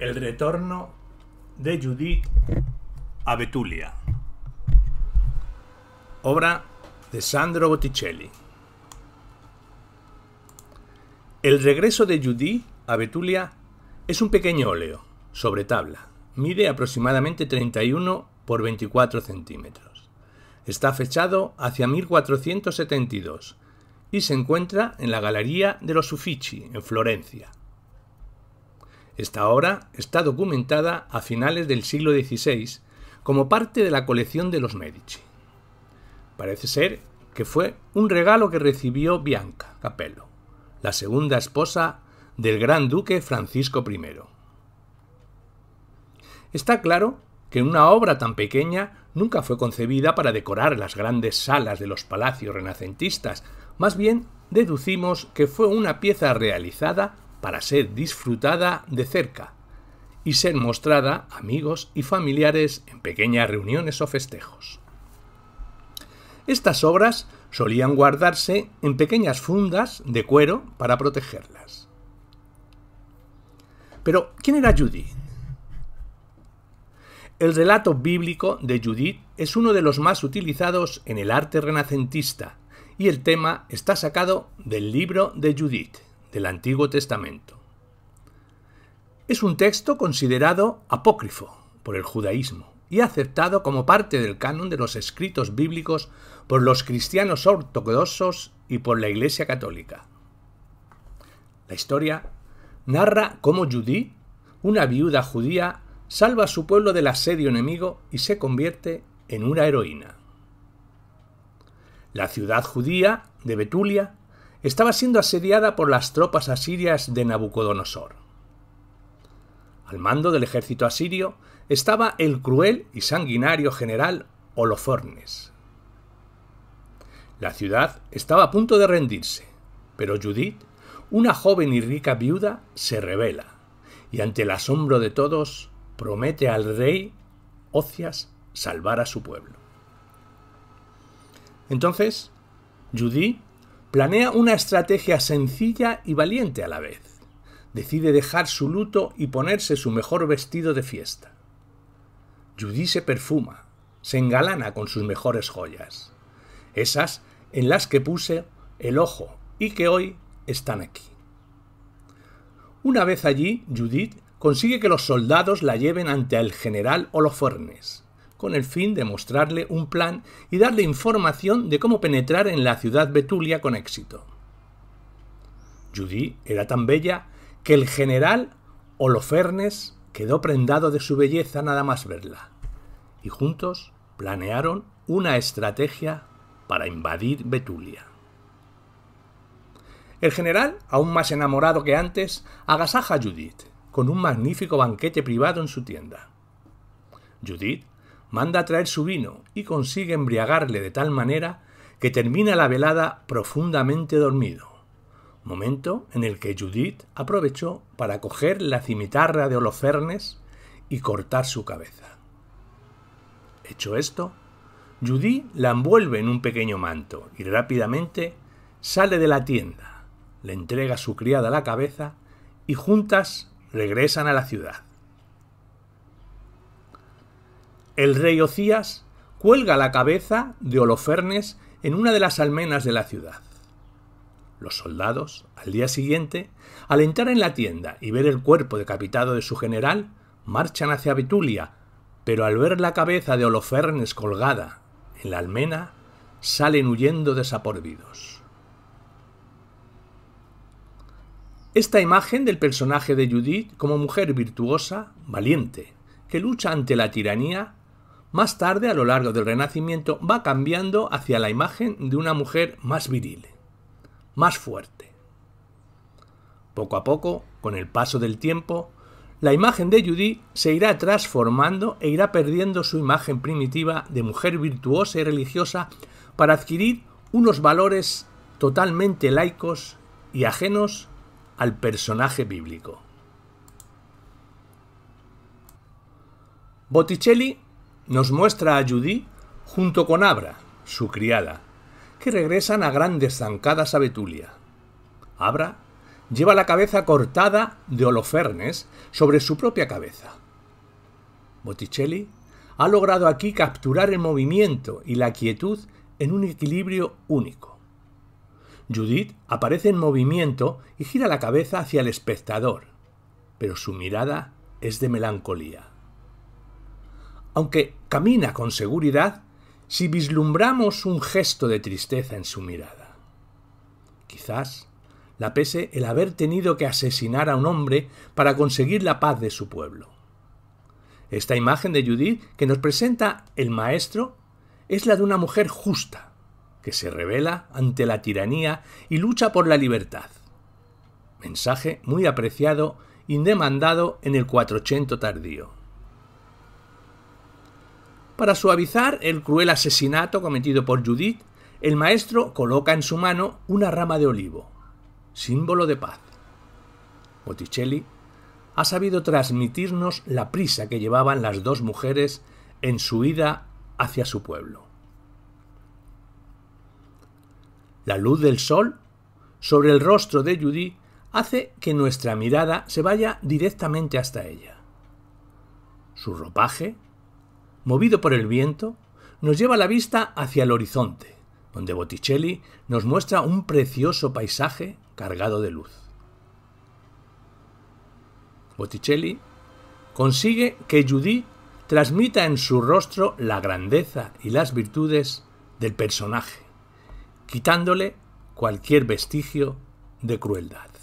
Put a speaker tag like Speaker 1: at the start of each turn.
Speaker 1: El retorno de Judith a Betulia. Obra de Sandro Botticelli. El regreso de Judith a Betulia es un pequeño óleo sobre tabla. Mide aproximadamente 31 por 24 centímetros. Está fechado hacia 1472 y se encuentra en la Galería de los Uffizi, en Florencia. Esta obra está documentada a finales del siglo XVI como parte de la colección de los Medici. Parece ser que fue un regalo que recibió Bianca Capello, la segunda esposa del gran duque Francisco I. Está claro que una obra tan pequeña nunca fue concebida para decorar las grandes salas de los palacios renacentistas, más bien deducimos que fue una pieza realizada para ser disfrutada de cerca y ser mostrada a amigos y familiares en pequeñas reuniones o festejos. Estas obras solían guardarse en pequeñas fundas de cuero para protegerlas. Pero, ¿quién era Judith? El relato bíblico de Judith es uno de los más utilizados en el arte renacentista y el tema está sacado del libro de Judith del Antiguo Testamento. Es un texto considerado apócrifo por el judaísmo y aceptado como parte del canon de los escritos bíblicos por los cristianos ortodoxos y por la Iglesia Católica. La historia narra cómo Judí, una viuda judía, salva a su pueblo del asedio enemigo y se convierte en una heroína. La ciudad judía de Betulia estaba siendo asediada por las tropas asirias de Nabucodonosor. Al mando del ejército asirio estaba el cruel y sanguinario general Holofornes. La ciudad estaba a punto de rendirse, pero Judith, una joven y rica viuda, se revela y ante el asombro de todos promete al rey Ocias salvar a su pueblo. Entonces, Judith Planea una estrategia sencilla y valiente a la vez. Decide dejar su luto y ponerse su mejor vestido de fiesta. Judith se perfuma, se engalana con sus mejores joyas, esas en las que puse el ojo y que hoy están aquí. Una vez allí, Judith consigue que los soldados la lleven ante el general Holofernes, con el fin de mostrarle un plan y darle información de cómo penetrar en la ciudad betulia con éxito. Judith era tan bella que el general Holofernes quedó prendado de su belleza nada más verla, y juntos planearon una estrategia para invadir Betulia. El general, aún más enamorado que antes, agasaja a Judith con un magnífico banquete privado en su tienda. Judith manda traer su vino y consigue embriagarle de tal manera que termina la velada profundamente dormido, momento en el que Judith aprovechó para coger la cimitarra de Holofernes y cortar su cabeza. Hecho esto, Judith la envuelve en un pequeño manto y rápidamente sale de la tienda, le entrega a su criada la cabeza y juntas regresan a la ciudad. El rey Ocías cuelga la cabeza de Holofernes en una de las almenas de la ciudad. Los soldados, al día siguiente, al entrar en la tienda y ver el cuerpo decapitado de su general, marchan hacia Betulia, pero al ver la cabeza de Holofernes colgada en la almena, salen huyendo desaporvidos. Esta imagen del personaje de Judith como mujer virtuosa, valiente, que lucha ante la tiranía, más tarde, a lo largo del Renacimiento, va cambiando hacia la imagen de una mujer más viril, más fuerte. Poco a poco, con el paso del tiempo, la imagen de Judy se irá transformando e irá perdiendo su imagen primitiva de mujer virtuosa y religiosa para adquirir unos valores totalmente laicos y ajenos al personaje bíblico. Botticelli nos muestra a Judith junto con Abra, su criada, que regresan a grandes zancadas a Betulia. Abra lleva la cabeza cortada de Holofernes sobre su propia cabeza. Botticelli ha logrado aquí capturar el movimiento y la quietud en un equilibrio único. Judith aparece en movimiento y gira la cabeza hacia el espectador, pero su mirada es de melancolía aunque camina con seguridad, si vislumbramos un gesto de tristeza en su mirada. Quizás la pese el haber tenido que asesinar a un hombre para conseguir la paz de su pueblo. Esta imagen de Judith que nos presenta el maestro es la de una mujer justa, que se revela ante la tiranía y lucha por la libertad. Mensaje muy apreciado y demandado en el 400 tardío. Para suavizar el cruel asesinato cometido por Judith, el maestro coloca en su mano una rama de olivo, símbolo de paz. Botticelli ha sabido transmitirnos la prisa que llevaban las dos mujeres en su ida hacia su pueblo. La luz del sol sobre el rostro de Judith hace que nuestra mirada se vaya directamente hasta ella. Su ropaje movido por el viento, nos lleva la vista hacia el horizonte, donde Botticelli nos muestra un precioso paisaje cargado de luz. Botticelli consigue que Judy transmita en su rostro la grandeza y las virtudes del personaje, quitándole cualquier vestigio de crueldad.